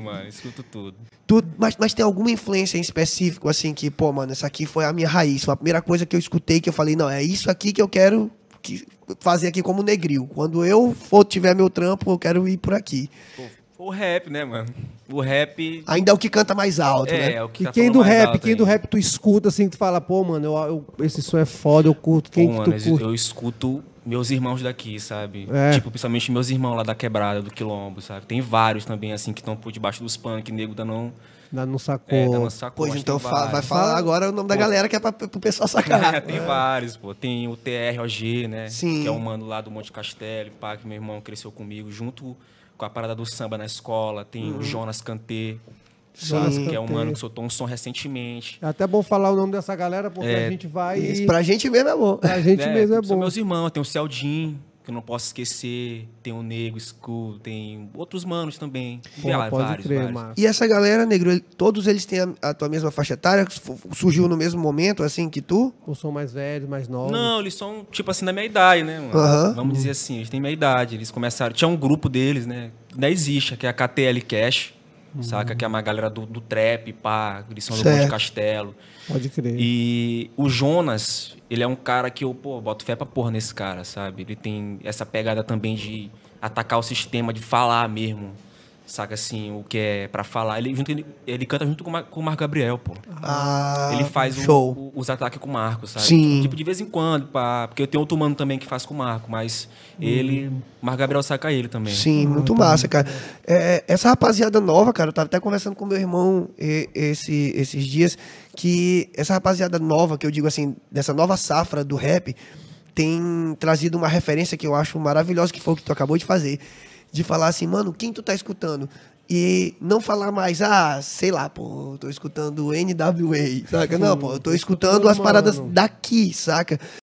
mano. Escuto tudo. Tu, mas, mas tem alguma influência em específico, assim, que, pô, mano, essa aqui foi a minha raiz. Foi a primeira coisa que eu escutei que eu falei, não, é isso aqui que eu quero que, fazer aqui como negril. Quando eu for tiver meu trampo, eu quero ir por aqui. Pô, o rap, né, mano? O rap. Ainda é o que canta mais alto, é, né? É, o que e tá quem do rap, quem ainda. do rap tu escuta assim, tu fala, pô, mano, eu, eu, esse som é foda, eu curto. Quem pô, que mano, Eu escuto meus irmãos daqui, sabe? É. Tipo, principalmente meus irmãos lá da quebrada, do quilombo, sabe? Tem vários também, assim, que estão por debaixo dos punk, nego da não. Da não sacou. É, sacou. Pois então vai falar agora o nome da galera que é pra, pro pessoal sacar. É, tem é. vários, pô. Tem o TROG, né? Sim. Que é um mano lá do Monte Castelo, pá, que meu irmão cresceu comigo, junto com a parada do samba na escola, tem uhum. o Jonas Kantê, Jonas que é um mano que soltou um som recentemente. É até bom falar o nome dessa galera, porque é, a gente vai. Isso, e... pra gente mesmo é bom. Pra gente é, mesmo é bom. São meus irmãos, tem o Celdin, que eu não posso esquecer. Tem o Negro, School, tem outros manos também. Pô, lá, pode vários, crer, vários. E essa galera, Negro, todos eles têm a, a, tua mesma faixa etária? Surgiu no mesmo momento, assim, que tu? Ou são mais velhos, mais novos? Não, eles são, tipo assim, da minha idade, né? Mano? Uhum. Vamos dizer assim, eles têm minha idade. Eles começaram... Tinha um grupo deles, né? Ainda existe, que é a KTL Cash. Uhum. Saca? Que é uma galera do, do trap, pá, Grisão do Castelo. Pode crer. E o Jonas, ele é um cara que eu, pô, boto fé pra porra nesse cara, sabe? Ele tem essa pegada também de atacar o sistema, de falar mesmo, saca assim, o que é para falar, ele, junto, ele, ele canta junto com, com o Marco Gabriel, pô. Ah, ele faz o, o, os ataques com o Marco, sabe? Sim. Tipo, de vez em quando, pá, porque eu tenho outro mano também que faz com o Marco, mas hum. ele, Marco Gabriel saca ele também. Sim, ah, muito massa, cara. É, é, essa rapaziada nova, cara, eu tava até conversando com meu irmão esse, esses dias, que essa rapaziada nova, que eu digo assim, dessa nova safra do rap, tem trazido uma referência que eu acho maravilhosa, que foi o que tu acabou de fazer de falar assim, mano, quem tu tá escutando? E não falar mais, ah, sei lá, pô, tô escutando NWA, saca? Não, pô, eu tô escutando as paradas daqui, saca?